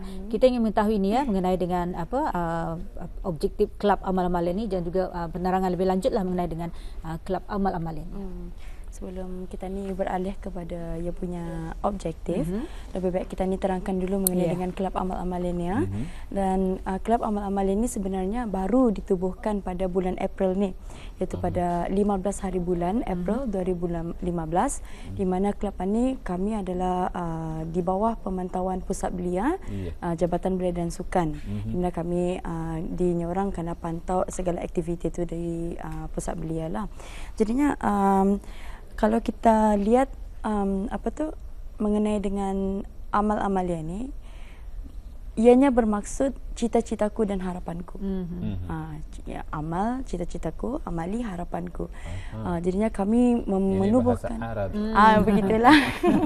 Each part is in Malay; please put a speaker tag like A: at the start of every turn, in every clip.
A: Hmm. kita ingin mengetahui ini ya eh, mengenai dengan apa uh, objektif kelab amal-amal ini dan juga uh, penerangan lebih lanjut lah mengenai dengan uh, kelab amal-amal ini. Hmm. Sebelum kita ni beralih kepada ia punya objektif, mm-hmm. lebih baik kita ni terangkan dulu mengenai yeah. dengan kelab
B: amal-amal ini ya. Mm-hmm. Dan uh, kelab amal-amal ini sebenarnya baru ditubuhkan pada bulan April ni. Yeah iaitu hmm. pada 15 hari bulan hmm. April hmm. 2015 hmm. di mana kelab ini kami adalah uh, di bawah pemantauan Pusat Belia yeah. uh, Jabatan Belia dan Sukan hmm. di mana kami uh, dinyorang kena pantau segala aktiviti itu dari uh, Pusat Belia lah. Jadinya um, kalau kita lihat um, apa tu mengenai dengan amal-amalia ni ianya bermaksud cita-citaku dan harapanku. Mm-hmm. Mm-hmm. Ha, amal cita-citaku, amali harapanku. Uh-huh. Ha, jadinya kami menubuhkan, ah mm. ha, begitulah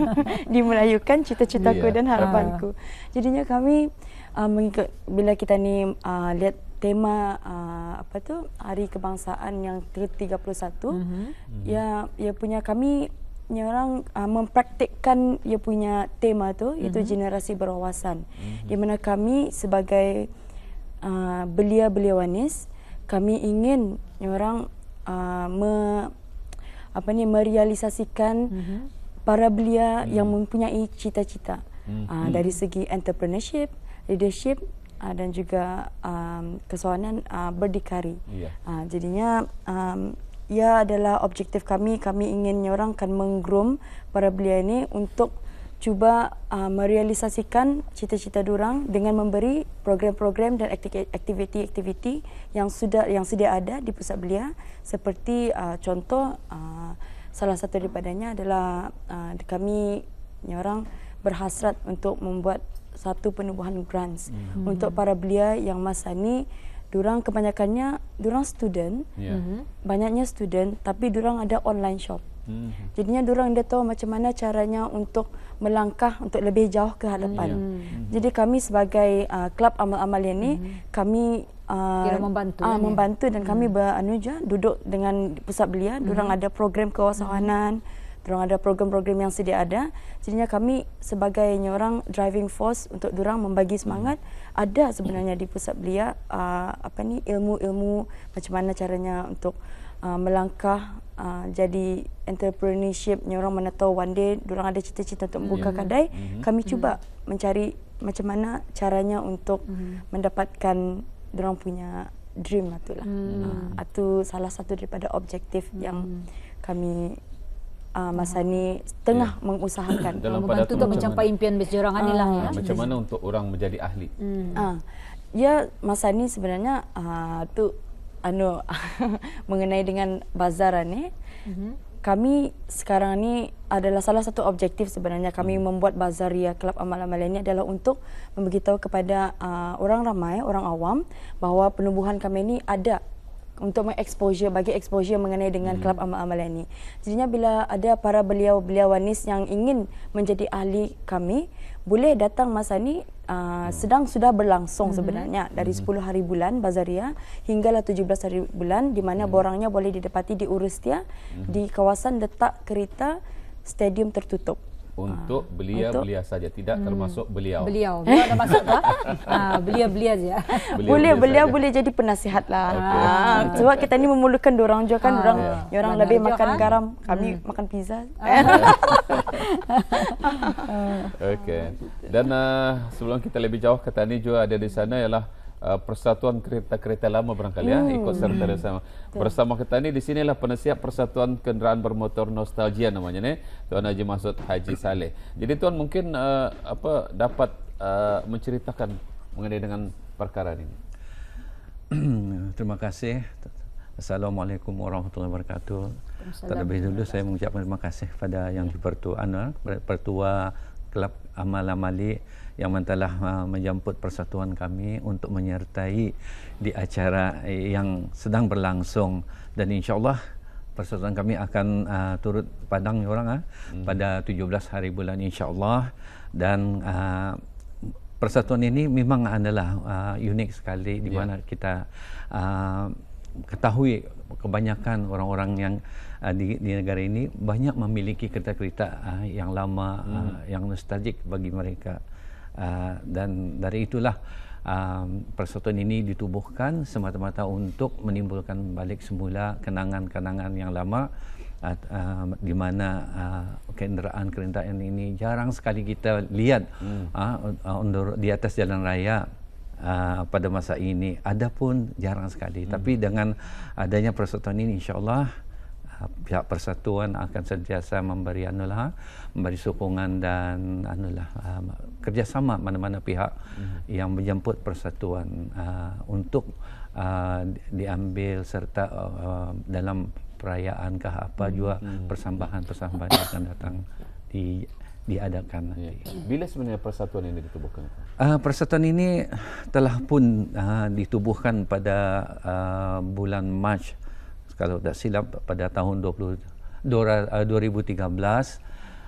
B: dimelayukan cita-citaku yeah. dan ah. harapanku. Jadinya kami uh, mengikut bila kita ni uh, lihat tema uh, apa tu hari kebangsaan yang ke-31 mm-hmm. ya ya punya kami ni orang uh, mempraktikkan dia punya tema tu mm-hmm. generasi berwawasan. Mm-hmm. Di mana kami sebagai uh, belia-belia wanis, kami ingin ni orang uh, me apa ni merealisasikan mm-hmm. para belia mm-hmm. yang mempunyai cita-cita mm-hmm. uh, dari segi entrepreneurship, leadership uh, dan juga um, kesuanan uh, berdikari. Yeah. Uh, jadinya um, ia adalah objektif kami. Kami ingin orang akan menggroom para belia ini untuk cuba uh, merealisasikan cita-cita orang dengan memberi program-program dan aktiviti-aktiviti yang sudah yang sedia ada di pusat belia seperti uh, contoh uh, salah satu daripadanya adalah uh, kami orang berhasrat untuk membuat satu penubuhan grants hmm. untuk para belia yang masa ni. Durang kebanyakannya durang student, yeah. mm-hmm. banyaknya student, tapi durang ada online shop. Mm-hmm. Jadinya durang dia tahu macam mana caranya untuk melangkah untuk lebih jauh ke hadapan. Mm-hmm. Mm-hmm. Jadi kami sebagai uh, kelab amal-amal ini mm-hmm. kami uh, membantu, uh, membantu dan hmm kami mhm. beranuja duduk dengan pusat belia. Durang mm ada program kewasahanan. Mhm. Diorang ada program-program yang sedia ada. Jadinya kami sebagai orang driving force untuk diorang membagi semangat hmm. ada sebenarnya di pusat belia uh, apa ni ilmu-ilmu macam mana caranya untuk uh, melangkah uh, jadi entrepreneurship orang mana tahu one day diorang ada cita-cita untuk buka hmm. Ya. kedai hmm. kami hmm. cuba mencari macam mana caranya untuk hmm. mendapatkan diorang punya dream itulah. Lah. Hmm. Uh, ah, atau salah satu daripada objektif hmm. yang kami uh, masa ni tengah yeah. mengusahakan Dalam ah, membantu untuk mencapai impian berjerangan uh, lah ah, ya. Macam mana
C: untuk orang menjadi ahli?
B: Hmm. Uh, ya masa ni sebenarnya uh, tu anu mengenai dengan bazaran ni. Mm-hmm. Kami sekarang ni adalah salah satu objektif sebenarnya kami hmm. membuat bazar ya kelab amal-amal ini adalah untuk memberitahu kepada uh, orang ramai, orang awam bahawa penubuhan kami ini ada untuk mengexposure bagi exposure mengenai dengan hmm. kelab hmm. amal amalan ini. Jadinya bila ada para beliau-beliau wanis yang ingin menjadi ahli kami, boleh datang masa ni uh, sedang sudah berlangsung hmm. sebenarnya dari 10 hmm. hari bulan Bazaria hinggalah 17 hari bulan di mana hmm. borangnya boleh didapati di Urustia hmm. di kawasan letak kereta stadium tertutup.
C: Ah, untuk belia-belia saja tidak hmm. termasuk beliau. Beliau. dia ada masuk tak?
B: Ah, belia-belia saja. Boleh beliau boleh jadi penasihat lah. Okay. Ha. Ah, sebab kita ni memerlukan dua orang je kan, orang ha. Ya. orang lebih makan kan? garam, kami hmm. makan pizza.
C: Okey. Dan uh, sebelum kita lebih jauh kata ni juga ada di sana ialah Eh, persatuan Kereta-Kereta Lama barangkali ya, hmm. ikut serta hmm. sama. Bersama kita ini di sinilah penasihat Persatuan Kenderaan Bermotor Nostalgia namanya ni, Tuan Haji Masud Haji Saleh. Jadi Tuan mungkin uh, apa dapat uh, menceritakan mengenai dengan perkara ini. terima kasih.
D: Assalamualaikum warahmatullahi wabarakatuh. Terlebih dulu saya mengucapkan terima kasih kepada yang ya. di Pertua Anwar, Pertua Kelab Amal Amalik yang telah ha, menjemput persatuan kami untuk menyertai di acara eh, yang sedang berlangsung dan insyaallah persatuan kami akan uh, turut padang orang uh, hmm. pada 17 hari bulan insyaallah dan uh, Persatuan ini memang adalah uh, unik sekali di ya. mana yeah. kita uh, ketahui kebanyakan orang-orang yang uh, di, di negara ini banyak memiliki kereta-kereta uh, yang lama, mm. uh, yang nostalgic bagi mereka. Ah, dan dari itulah ah, persatuan ini ditubuhkan semata-mata untuk menimbulkan balik semula kenangan-kenangan yang lama ah, di mana kenderaan kerintaan ini jarang sekali kita lihat hmm. di atas jalan raya pada masa ini ada pun jarang sekali hmm. tapi dengan adanya persatuan ini insyaallah pihak persatuan akan sentiasa memberi anulah memberi sokongan dan anulah um, kerjasama mana-mana pihak hmm. yang menjemput persatuan uh, untuk uh, diambil serta uh, um, dalam perayaan kah apa hmm. juga persambahan persembahan hmm. akan datang di diadakan ya.
C: nanti. Bila sebenarnya persatuan ini ditubuhkan?
D: Uh, persatuan ini telah pun uh, ditubuhkan pada uh, bulan Mac kalau tak silap pada tahun 20, 2013 uh,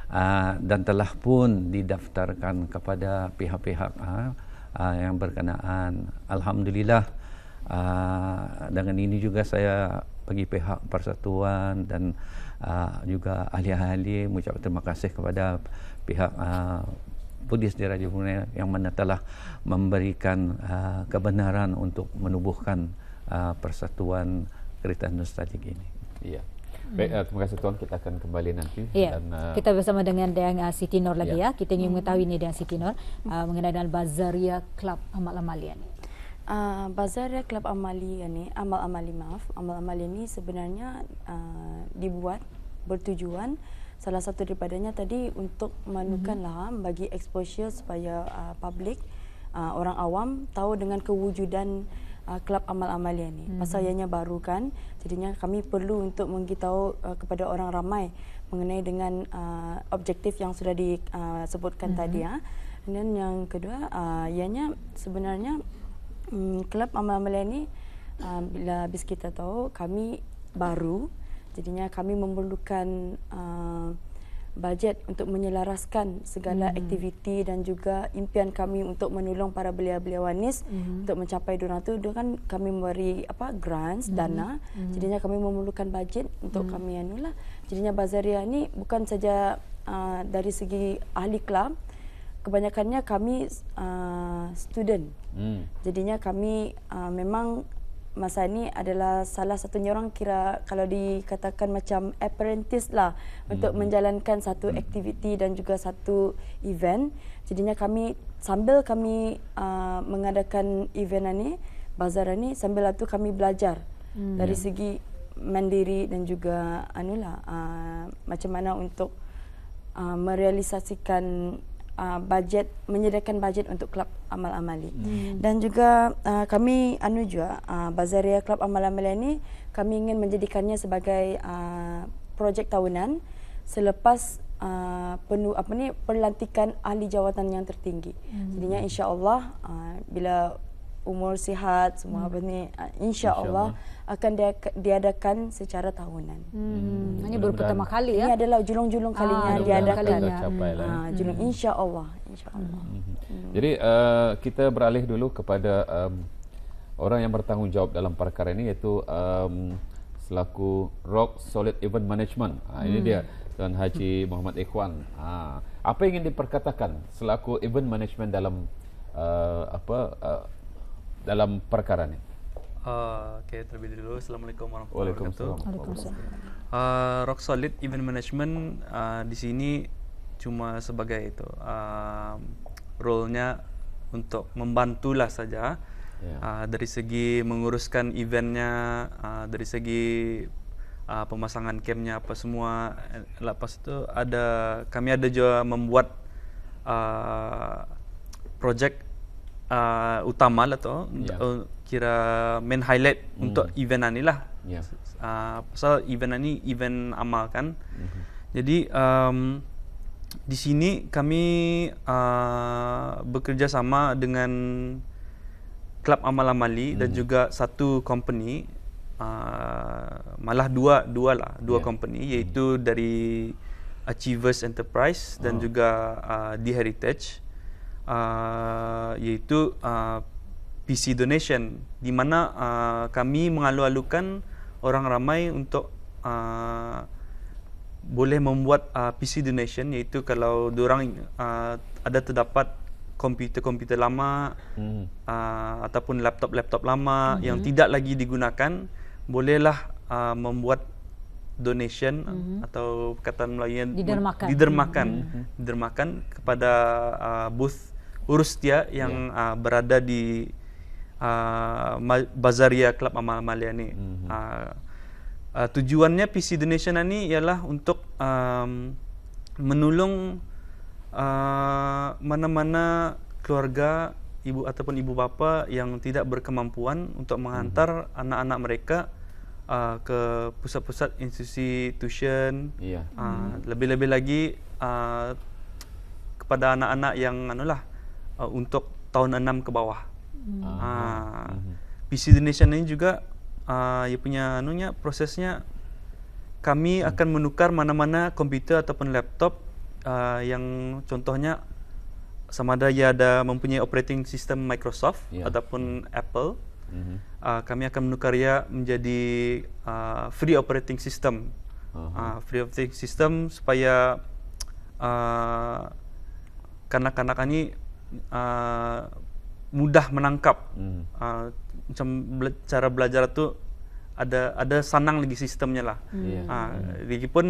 D: Ah, dan telah pun didaftarkan kepada pihak-pihak uh, uh, yang berkenaan. Alhamdulillah uh, dengan ini juga saya bagi pihak persatuan dan uh, juga ahli-ahli mengucapkan terima kasih kepada pihak uh, Budis di Raja Brunei yang mana telah memberikan uh, kebenaran untuk menubuhkan uh, persatuan
C: kereta nostalgia ini. Yeah. Baik, uh, terima kasih Tuan. Kita akan kembali nanti. Yeah. Dan, uh, kita
A: bersama dengan Dian uh, eh, Siti Nor lagi yeah. ya. Kita ingin mengetahui ini Dian Siti Nor uh, mengenai dengan Bazaria Club Amal Amalia ni.
B: Uh, Bazaria Club Amalia ni, Amal Amali maaf, Amal Amali ni sebenarnya uh, dibuat bertujuan salah satu daripadanya tadi untuk menukan hmm lah bagi exposure supaya uh, ah, publik uh, orang awam tahu dengan kewujudan uh, Kelab Amal Amalia ni hmm Pasal ianya baru kan Jadinya kami perlu untuk mengitahu uh, kepada orang ramai Mengenai dengan uh, objektif yang sudah disebutkan uh, mm-hmm. tadi ya. Ah. Dan yang kedua uh, Ianya sebenarnya um, Kelab Amal Amalia ni uh, Bila habis kita tahu Kami baru Jadinya kami memerlukan uh, bajet untuk menyelaraskan segala hmm aktiviti dan juga impian kami untuk menolong para belia-belia wanis hmm untuk mencapai dunia itu dia kan kami memberi apa grants hmm dana hmm jadinya kami memerlukan bajet untuk hmm kami anulah jadinya bazaria ni bukan saja uh, dari segi ahli kelab kebanyakannya kami uh, student mm. jadinya kami uh, memang masa ni adalah salah satu orang kira kalau dikatakan macam apprentice lah hmm. untuk menjalankan satu hmm. aktiviti dan juga satu event. Jadinya kami sambil kami uh, mengadakan event ini, bazar ini, sambil itu kami belajar hmm. dari ya. segi mandiri dan juga anulah uh, macam mana untuk uh, merealisasikan Uh, budget menyediakan budget untuk kelab amal amali hmm. dan juga uh, kami anu juga uh, Bazaria Kelab Amal Amali ini kami ingin menjadikannya sebagai uh, projek tahunan selepas uh, penuh apa ni pelantikan ahli jawatan yang tertinggi. Hmm. Jadinya insya-Allah uh, bila umur sihat semua hmm. apa ni ah, insyaallah Insya akan dia, diadakan secara tahunan. Hmm. hmm. Ini baru pertama kali ya. Ini adalah julung-julung ah, kalinya ya. Ya. Lah ya. ah, diadakan. Ah hmm. lah. hmm. julung insyaallah insyaallah. Hmm.
C: Hmm. Jadi uh, kita beralih dulu kepada um, orang yang bertanggungjawab dalam perkara ini iaitu um, selaku Rock Solid Event Management. Ha, ini hmm. dia Tuan Haji hmm. Muhammad Ikhwan. Ha, apa yang ingin diperkatakan selaku event management dalam uh,
E: apa uh, dalam perkara ini? Uh, Oke, okay, terlebih dulu Assalamualaikum warahmatullahi wabarakatuh. Waalaikumsalam. Uh, Rock Solid Event Management uh, di sini cuma sebagai itu uh, role-nya untuk membantulah saja yeah. Ya. uh, dari segi menguruskan eventnya, uh, dari segi uh, pemasangan campnya apa semua. Eh, lepas itu ada kami ada juga membuat uh, project uh, utama lah tu yeah. uh, kira main highlight mm. untuk event ni lah yeah. uh, pasal event ni event amal kan mm-hmm. jadi um, di sini kami uh, bekerjasama dengan Klub Amal Amali mm. dan hmm. juga satu company uh, malah dua dua lah dua yeah. company hmm. iaitu mm. dari Achievers Enterprise dan oh. juga uh, The Heritage. Mm uh, iaitu uh, PC donation di mana uh, kami mengalu-alukan orang ramai untuk uh, boleh membuat uh, PC donation iaitu kalau orang uh, ada terdapat komputer-komputer lama hmm. uh, ataupun laptop-laptop lama hmm. yang tidak lagi digunakan bolehlah uh, membuat donation mm-hmm. atau perkataan Melayu didermakan didermakan, mm-hmm. didermakan kepada uh, booth Urustia yang yeah. Ya. uh, berada di uh, Bazaria Club Amal Malia ini Mm-hmm. Uh, ah, uh, ah, tujuannya PC donation ini ialah untuk um, menolong uh, mana-mana keluarga ibu ataupun ibu bapa yang tidak berkemampuan untuk menghantar mm-hmm. anak-anak mereka uh, ke pusat-pusat institusi tuition. Yeah. Uh, mm-hmm. Lebih-lebih lagi uh, kepada anak-anak yang anulah uh, untuk tahun 6 ke bawah. Hmm. Ah. Hmm. PC Indonesia ini juga uh, ya punya anunya prosesnya kami hmm. akan menukar mana-mana komputer ataupun laptop uh, yang contohnya sama ada ya ada mempunyai operating system Microsoft yeah. ataupun yeah. Apple. Mm-hmm. Uh, kami akan menukarnya menjadi uh, free operating system. Uh-huh. Uh, free operating system supaya uh, kanak-kanak ini Uh, mudah menangkap hmm. uh, macam cara belajar tu ada ada sanang lagi sistemnya lah. Hmm. Uh, ah, pun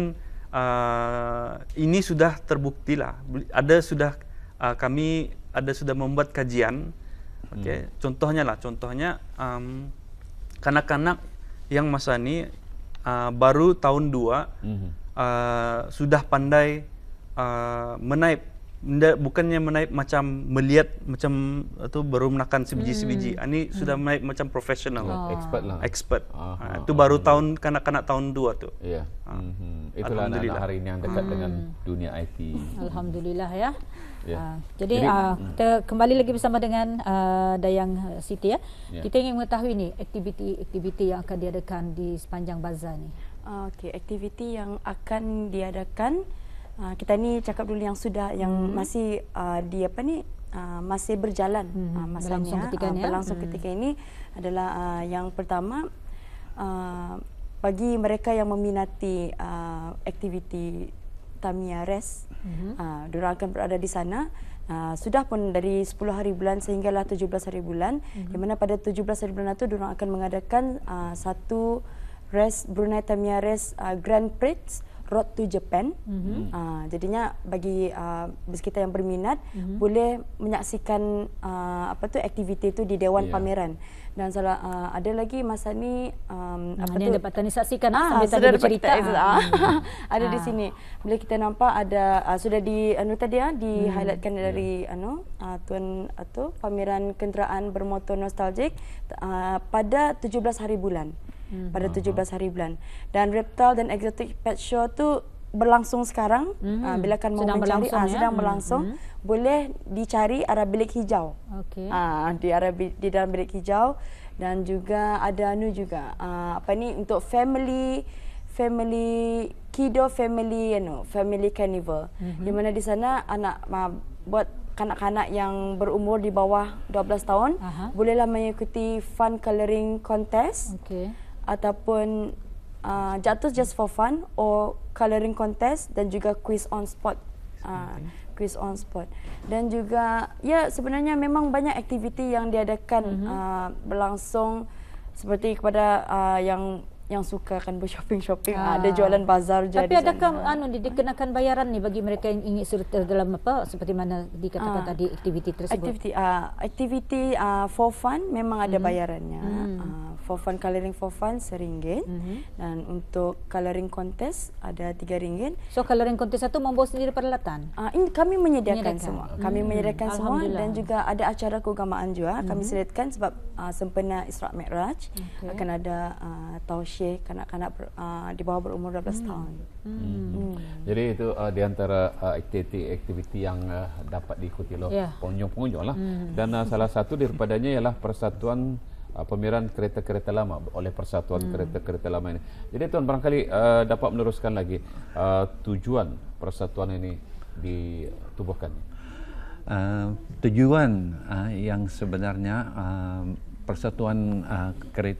E: uh, ini sudah terbukti lah. Ada sudah uh, kami ada sudah membuat kajian. Okay. Hmm. Contohnya lah, contohnya um, kanak-kanak yang masa ni uh, baru tahun dua hmm. uh, sudah pandai uh, menaip bukannya menaip macam melihat macam tu baru menakan sebiji hmm. sebiji ini ah, hmm. sudah naik macam profesional oh. expert lah expert ah, ha, itu ah, ah baru ah, tahun kanak-kanak tahun dua tu ya yeah. ha. Hmm. itulah anak-anak hari ini yang dekat hmm. dengan dunia IT
A: alhamdulillah ya yeah.
E: Ya. uh, jadi, jadi uh,
A: kita kembali lagi bersama dengan uh, Dayang eh, Siti ya yeah. kita ingin mengetahui ni aktiviti-aktiviti yang akan diadakan di sepanjang bazar ni uh, okey
B: aktiviti yang
A: akan diadakan Ah,
B: kita ni cakap dulu yang sudah yang hmm. masih uh, di apa ni uh, masih berjalan hmm. uh, hmm. masa berlangsung ketika ya. ini berlangsung hmm. ketika ini adalah uh, yang pertama uh, bagi mereka yang meminati uh, aktiviti Tamiya Res hmm. uh, akan berada di sana Uh, sudah pun dari 10 hari bulan sehinggalah 17 hari bulan mm-hmm. di mana pada 17 hari bulan itu diorang akan mengadakan uh, satu res Brunei Tamiya race uh, Grand Prix Road to Japan. Mm-hmm. Uh, jadinya bagi uh, kita yang berminat mm-hmm. boleh menyaksikan uh, apa tu aktiviti itu di Dewan yeah. Pameran. Dan salah uh, ada lagi masa ni um, nah, apa ni tu? dapat tadi saksikan ah, sambil tadi bercerita. Ah. Hmm. Ah. ada ah. di sini. Bila kita nampak ada uh, sudah di anu tadi ah di hmm. highlightkan mm-hmm. dari yeah. anu uh, tuan atau pameran kenderaan bermotor nostalgik uh, pada 17 hari bulan hmm. pada belas hari bulan. Dan reptile dan exotic pet show tu berlangsung sekarang. Hmm. Uh, bila kan mau sedang mencari, berlangsung, uh, sedang ya? berlangsung hmm. boleh dicari arah bilik hijau. Okay. Uh, ah, di arah di dalam bilik hijau dan juga ada nu juga uh, apa ni untuk family family kido family you know family carnival mm-hmm. di mana di sana anak uh, buat kanak-kanak yang berumur di bawah 12 tahun Aha. bolehlah mengikuti fun coloring contest okay ataupun uh, jatuh just for fun or coloring contest dan juga quiz on spot. Uh, quiz on spot dan juga ya sebenarnya memang banyak aktiviti yang diadakan mm-hmm. uh, berlangsung seperti kepada uh, yang yang suka kan bershopping shopping ah. ada ah. jualan bazar je tapi adakah sana.
A: anu dikenakan bayaran ni bagi mereka yang ingin serta dalam apa seperti mana dikatakan ah. tadi aktiviti tersebut aktiviti uh, aktiviti
B: uh, for fun
A: memang ada mm. bayarannya mm. Uh, for
B: fun coloring for fun seringgit mm-hmm. dan untuk coloring contest ada tiga ringgit so coloring contest satu membawa sendiri
A: peralatan uh, ini kami menyediakan, menyediakan semua hmm. kami menyediakan semua dan
B: juga ada acara keagamaan juga mm. kami hmm. sediakan sebab uh, sempena Isra Mikraj okay. akan ada uh, tausiah share kanak-kanak uh, di bawah berumur 12 hmm. tahun.
A: Hmm.
C: Hmm. Jadi itu uh, di antara uh, ah, aktiviti-aktiviti yang uh, dapat diikuti loh, yeah. pengunjung-pengunjung lah. Hmm. Dan uh, salah satu daripadanya ialah persatuan uh, pemiran kereta-kereta lama oleh persatuan hmm. kereta-kereta lama ini. Jadi tuan barangkali uh, dapat meneruskan lagi uh, tujuan persatuan ini ditubuhkan. Uh, tujuan uh, yang
D: sebenarnya uh, Persatuan uh,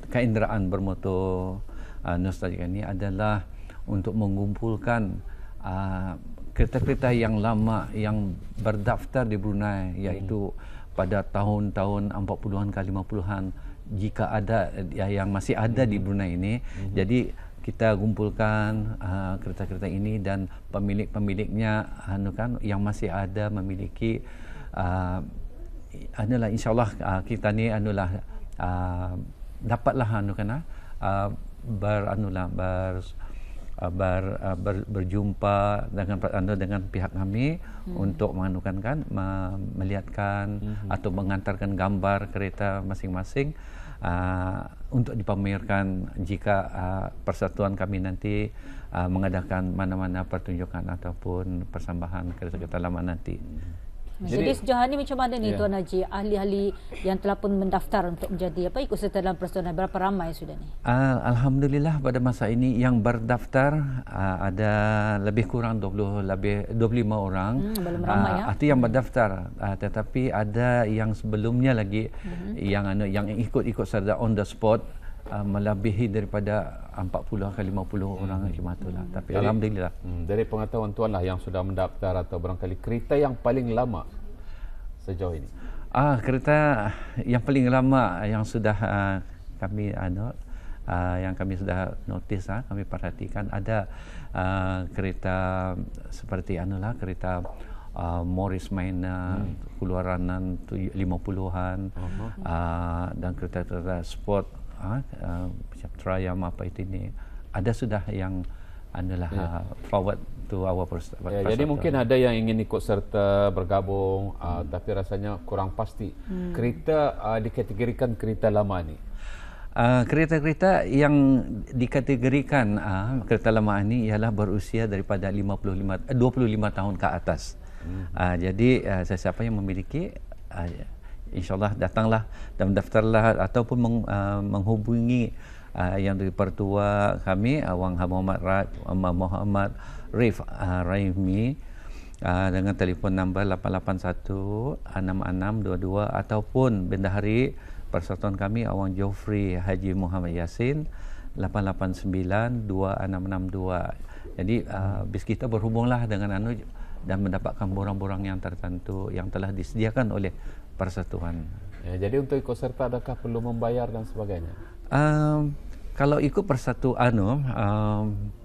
D: Keinderaan Bermotor uh, Nostalgia ini adalah untuk mengumpulkan uh, kereta-kereta yang lama yang berdaftar di Brunei iaitu hmm. pada tahun-tahun 40-an ke 50-an jika ada ya, yang masih ada di Brunei ini hmm. jadi kita kumpulkan uh, kereta-kereta ini dan pemilik-pemiliknya anu kan yang masih ada memiliki uh, adalah insyaallah uh, kita ni anulah Ah, dapatlah anu kena ah, uh, ah, ber anu lah ber ber, ber berjumpa dengan anu dengan pihak kami hmm. untuk menganukan kan me, melihatkan hmm. atau mengantarkan gambar kereta masing-masing uh, untuk dipamerkan jika uh, persatuan kami nanti uh, mengadakan mana-mana pertunjukan ataupun persambahan kereta-kereta lama nanti. Hmm. Jadi, Jadi sejauh
A: ini macam mana ni ya. Tuan Haji ahli-ahli yang telah pun mendaftar untuk menjadi apa ikut serta dalam persaudaraan berapa ramai sudah ni?
D: Ah, Alhamdulillah pada masa ini yang berdaftar ah, ada lebih kurang 20 lebih 25 orang. Hmm, belum ramai uh, ya. Arti yang hmm. berdaftar tetapi ada yang sebelumnya lagi hmm. yang yang ikut-ikut serta on the spot. Uh, melebihi daripada 40 ke 50 orang hmm. tu lah. Tapi jadi, alhamdulillah. Hmm,
C: dari pengetahuan tuan lah yang sudah mendaftar atau barangkali kereta yang paling lama sejauh ini.
D: Ah kereta yang paling lama yang sudah uh, kami ano ah, uh, ah, yang kami sudah notice uh, kami perhatikan ada uh, kereta seperti anu lah kereta Uh, Morris Maina hmm. keluaranan 50-an uh-huh. uh, dan kereta-kereta sport Ah, ah, macam uh, trial apa itu ni? ada sudah yang adalah yeah. Ya. forward to our pers- yeah, jadi pers- mungkin
C: ada yang ingin ikut serta bergabung hmm. uh, tapi rasanya kurang pasti hmm. kereta uh, dikategorikan kereta lama ni Uh, kereta-kereta yang
D: dikategorikan uh, kereta lama ini ialah berusia daripada 55 25 tahun ke atas. Uh, jadi uh, sesiapa yang memiliki uh, insyaallah datanglah dan daftarlah ataupun meng, uh, menghubungi uh, yang pertua kami Awang uh, Muhammad Raj Muhammad Rif uh, Raimi uh, dengan telefon nombor 8816622 ataupun bendahari persatuan kami Awang Jofri Haji Muhammad Yasin 8892662 jadi uh, bis kita berhubunglah dengan anu dan mendapatkan borang-borang yang tertentu yang telah disediakan oleh persatuan.
C: Ya, jadi untuk ikut serta adakah perlu membayar dan sebagainya?
D: Um, kalau ikut persatuan, um,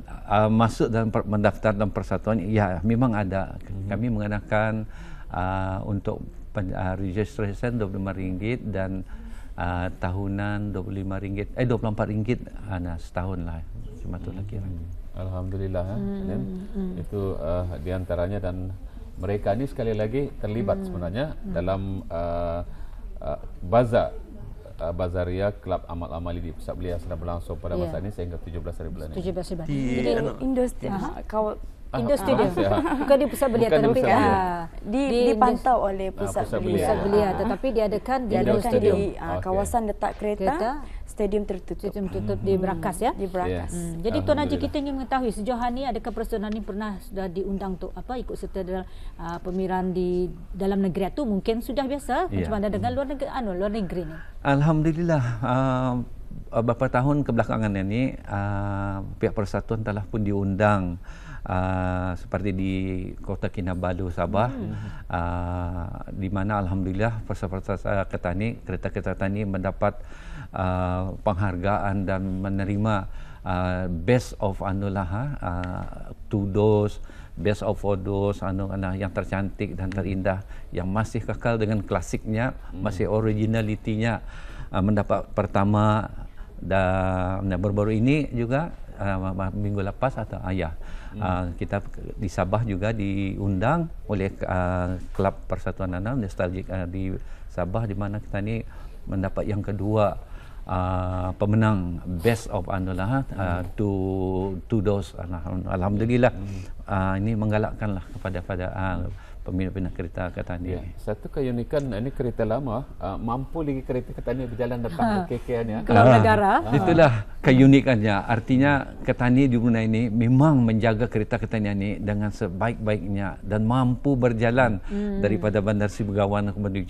D: uh, masuk dan mendaftar dalam persatuan, ya memang ada. Mhm. Kami mengenakan uh, untuk pen, uh, registration RM25 dan uh, tahunan 25 eh, ringgit. eh RM24 uh, setahun
C: lah. Cuma itulah hmm alhamdulillah ya. Hmm. hmm. Itu uh, di dan mereka ini sekali lagi terlibat hmm. sebenarnya hmm. dalam uh, uh, bazar uh, Bazaria Club Amal Amali di Pusat Belia sedang berlangsung pada masa ya. ini sehingga 17 hari bulan 17 hari bulan. Jadi yeah. industri kau industri dia ya. bukan di Pusat Belia tetapi di,
A: di, di dipantau oleh ah, Pusat, uh, Pusat Belia, Pusat Belia. Uh, tetapi diadakan di, di, di, di, di, di, kawasan letak kereta, kereta stadium tertutup. Stadium tertutup hmm. di Berakas ya. Di Berakas. Yes. Hmm. Jadi Tuan Haji kita ingin mengetahui sejauh ini adakah personal ini pernah sudah diundang untuk apa ikut serta dalam uh, pemiran di dalam negeri itu mungkin sudah biasa ya. macam mana yeah. dengan luar negeri anu luar negeri ni.
D: Alhamdulillah uh, uh, beberapa tahun kebelakangan ini uh, pihak persatuan telah pun diundang Uh, seperti di Kota Kinabalu Sabah hmm. uh, di mana alhamdulillah persatuan uh, ketani kereta-kereta tani mendapat Uh, penghargaan dan menerima uh, best of anulah uh, tudos best of photos anu anak yang tercantik dan terindah yang masih kekal dengan klasiknya hmm. masih originalitinya uh, mendapat pertama dan baru-baru ini juga uh, minggu lepas atau ayah uh, ya. Hmm. uh, kita di Sabah juga diundang oleh uh, klub Persatuan Anak Nostalgic uh, di Sabah di mana kita ini mendapat yang kedua uh, pemenang best of anulah uh, hmm. to to those alhamdulillah hmm. uh, ini menggalakkanlah kepada
C: pada uh, pemilik-pemilik kereta Ketani ya. satu keunikan ini kereta lama uh, mampu lagi kereta Ketani berjalan depan ha. Ah. ke KKN ya. ke ha. negara ha. itulah
D: keunikannya artinya Ketani di Brunei ini memang menjaga kereta Ketani ini dengan sebaik-baiknya dan mampu berjalan hmm. daripada Bandar Sibugawan ke Bandar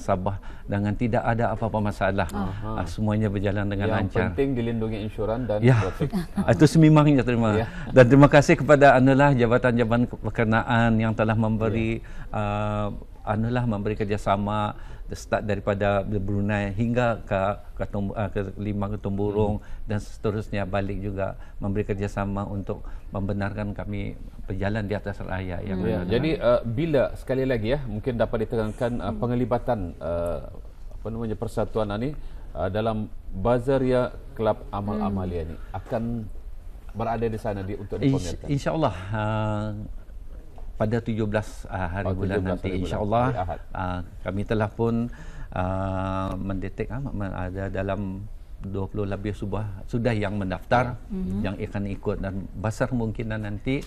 D: Sabah dengan tidak ada apa-apa masalah uh, semuanya berjalan dengan yang lancar yang
C: penting dilindungi insuran dan ya. itu
D: sememangnya terima ya. Dan terima kasih kepada anulah jabatan-jabatan perkenaan yang telah memberi yeah. uh, anulah memberi kerjasama start daripada Brunei hingga ke ke, uh, ke lima ketumburung hmm. dan seterusnya balik juga memberi kerjasama untuk membenarkan kami berjalan di atas raya hmm. yang yeah. Jadi
C: uh, bila sekali lagi ya mungkin dapat diterangkan uh, hmm. penglibatan uh, apa namanya persatuan ini uh, dalam Bazaria Club Amal hmm. Amalia ini akan berada di sana di, untuk dipamerkan?
D: InsyaAllah uh, pada 17 uh, hari oh, 17 bulan nanti insyaAllah uh, kami telah pun uh, mendetek uh, ada dalam 20 lebih sudah sudah yang mendaftar mm-hmm. yang akan ikut dan besar kemungkinan nanti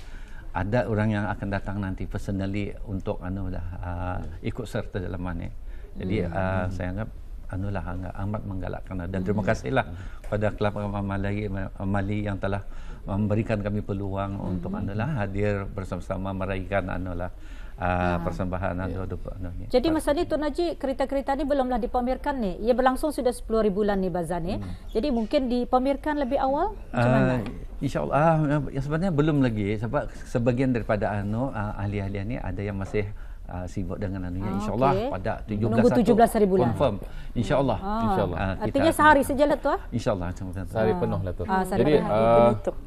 D: ada orang yang akan datang nanti personally untuk anu lah uh, ikut serta dalam mana. Jadi mm-hmm. uh, saya anggap anu lah anggap amat menggalakkan dan terima mhm. kasihlah pada kelab Mali, Mali yang telah memberikan kami peluang mm-hmm. untuk adalah hadir bersama-sama meraihkan anulah uh, ah. Ya. persembahan yeah. anu, ya. dupa, anu, ni.
A: Jadi masa ni Tun Haji kereta-kereta ni belumlah dipamerkan ni. Ia berlangsung sudah 10 ribu bulan ni bazar ni. Hmm. Jadi mungkin dipamerkan lebih awal uh,
D: InsyaAllah uh, sebenarnya belum lagi sebab sebagian daripada anu uh, ahli-ahli ni ada yang masih uh, sibuk dengan anunya ah, insyaallah okay. pada 17 Menunggu 17 satu, hari bulan confirm
C: insyaallah ah, insyaallah uh, ah, artinya sehari sajalah tu ah insyaallah macam lah tu sehari penuh lah tu ah, jadi uh,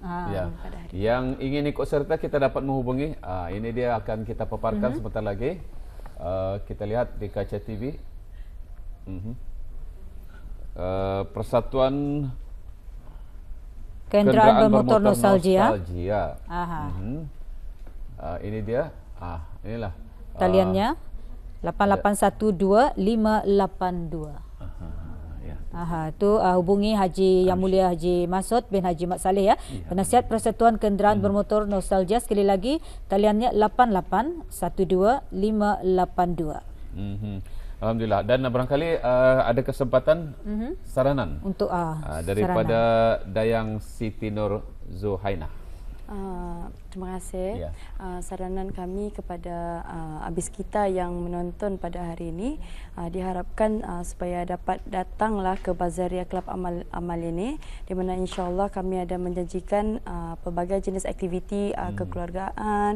C: ah, ya yang ingin ikut serta kita dapat menghubungi uh, ini dia akan kita paparkan uh-huh. sebentar lagi uh, kita lihat di kaca TV uh-huh. Mhm. uh, persatuan
A: Kenderaan bermotor nostalgia. nostalgia. Aha.
C: Uh-huh. Uh, ini dia. Ah, inilah Taliannya
A: uh, ah. 8812582. Aha, ya. Itu uh, ah, hubungi Haji Amin. Yang Mulia Haji Masud bin Haji Mat Saleh ya. ya. Penasihat Persatuan Kenderaan hmm. Bermotor Nostalgia sekali lagi taliannya 8812582.
C: Mhm. Alhamdulillah dan barangkali uh, ada kesempatan mm-hmm. saranan untuk uh, uh, daripada saranan. Dayang Siti Nur Zuhainah.
B: Ah, terima kasih. Ya. Uh, saranan kami kepada uh, ah, abis kita yang menonton pada hari ini uh, diharapkan uh, supaya dapat datanglah ke Bazaria Club Amal Amal ini di mana insya Allah kami ada menjanjikan uh, pelbagai jenis aktiviti uh, hmm. kekeluargaan,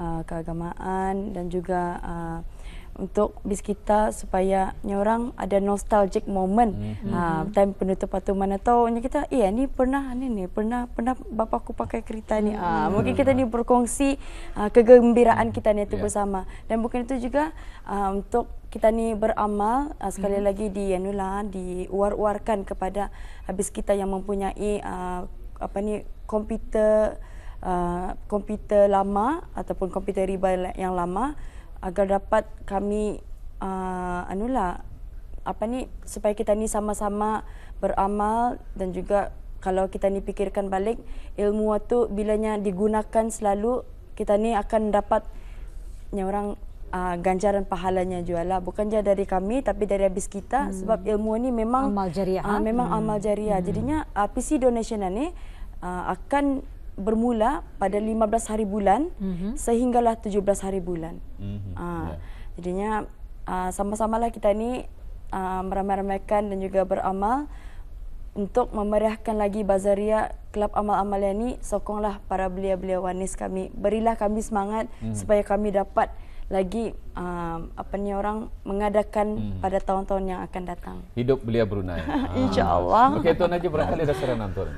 B: uh, keagamaan dan juga uh, untuk bis kita supaya nyorang ada nostalgic moment mm-hmm. uh, time penutup patu mana tahu kita iya eh, ni pernah ni ni pernah pernah bapa aku pakai kereta ni uh, mungkin kita ni berkongsi uh, kegembiraan kita ni itu yeah. bersama dan bukan itu juga uh, untuk kita ni beramal uh, sekali mm-hmm. lagi di anula di uar-uarkan kepada habis kita yang mempunyai uh, apa ni komputer uh, komputer lama ataupun komputer riba yang lama agar dapat kami uh, ah, anulah apa ni supaya kita ni sama-sama beramal dan juga kalau kita ni pikirkan balik ilmu itu bilanya digunakan selalu kita ni akan dapat yang uh, ah, ganjaran pahalanya jualah bukan je dari kami tapi dari habis kita hmm. sebab ilmu ni memang amal jariah uh, memang hmm. amal jariah hmm. jadinya uh, PC donation lah ni uh, akan bermula pada 15 hari bulan mm-hmm. sehinggalah 17 hari bulan. Mm-hmm. Uh, ah, yeah. Jadinya uh, sama-samalah kita ini uh, ah, ramaikan dan juga beramal untuk memeriahkan lagi Bazaria Kelab Amal-Amal ini sokonglah para belia-belia wanis kami berilah kami semangat mm-hmm. supaya kami dapat lagi uh, apa ni orang mengadakan hmm. pada tahun-tahun yang akan datang.
C: Hidup belia Brunei. Insya-Allah. Okey tuan aja berkali dah serenang tuan.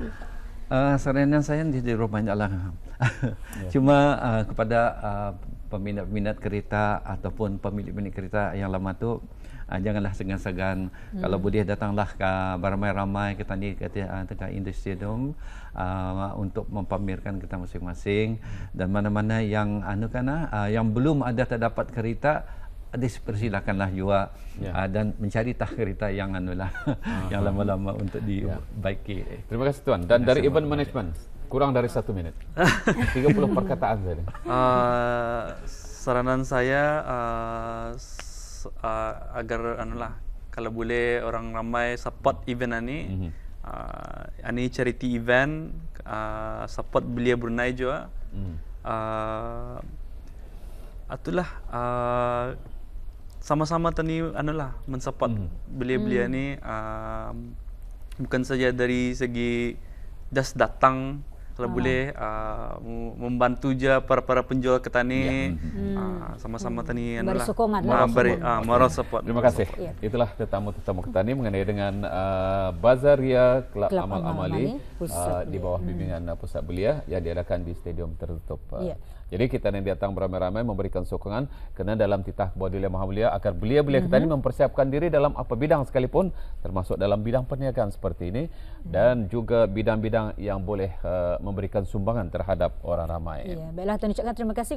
C: Uh, eh,
D: saranan saya di rumah lah, yeah. Cuma uh, kepada uh, peminat-peminat kereta ataupun pemilik-pemilik kereta yang lama tu uh, janganlah segan-segan hmm. kalau boleh datanglah ke ramai-ramai kita ni ke tengah industri dom uh, untuk mempamerkan kita masing-masing dan mana-mana yang anu kena kan, uh, yang belum ada terdapat kereta persilakanlah juga yeah. uh, ya. ah, dan mencari takhrita yang anulah uh yang ah. lama-lama untuk dibaiki. Ya. Yeah. Terima kasih tuan dan dari event
C: management kurang dari satu minit 30 perkataan saja.
E: Uh, saranan saya uh, uh, agar anulah kalau boleh orang ramai support event ini. Mm-hmm. Uh, ini charity event uh, support belia Brunei juga. Mm. Uh, itulah uh, sama-sama tani anulah mensupport hmm. belia-belia hmm. ni um, bukan saja dari segi just datang kalau ah. boleh uh, membantu je para-para penjual ketani. Ya. Ah, hmm. sama-sama hmm. tani anulah beri ah, moral support terima kasih support.
C: itulah tetamu-tetamu ketani mengenai dengan uh, Bazaria Kelab Amal Amali, uh, di bawah bimbingan hmm. pusat belia yang diadakan di stadium tertutup uh, ya. Jadi kita yang datang beramai-ramai memberikan sokongan kerana dalam titah Bodilia Mahamulia agar belia-belia kita ini mhm. mempersiapkan diri dalam apa bidang sekalipun termasuk dalam bidang perniagaan seperti ini dan juga bidang-bidang yang boleh uh, memberikan sumbangan terhadap orang ramai.
A: Ya, baiklah Tuan Ucapkan terima kasih.